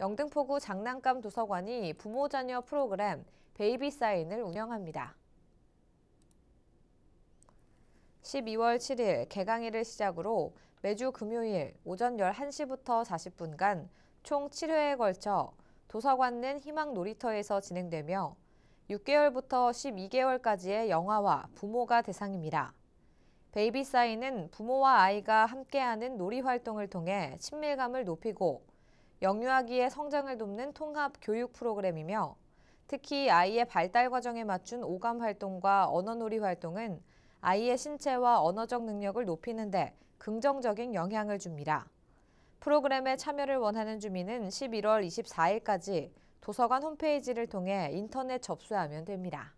영등포구 장난감 도서관이 부모 자녀 프로그램 베이비 사인을 운영합니다. 12월 7일 개강일을 시작으로 매주 금요일 오전 11시부터 40분간 총 7회에 걸쳐 도서관은 희망 놀이터에서 진행되며 6개월부터 12개월까지의 영아와 부모가 대상입니다. 베이비 사인은 부모와 아이가 함께하는 놀이 활동을 통해 친밀감을 높이고 영유아기의 성장을 돕는 통합 교육 프로그램이며 특히 아이의 발달 과정에 맞춘 오감 활동과 언어놀이 활동은 아이의 신체와 언어적 능력을 높이는 데 긍정적인 영향을 줍니다. 프로그램에 참여를 원하는 주민은 11월 24일까지 도서관 홈페이지를 통해 인터넷 접수하면 됩니다.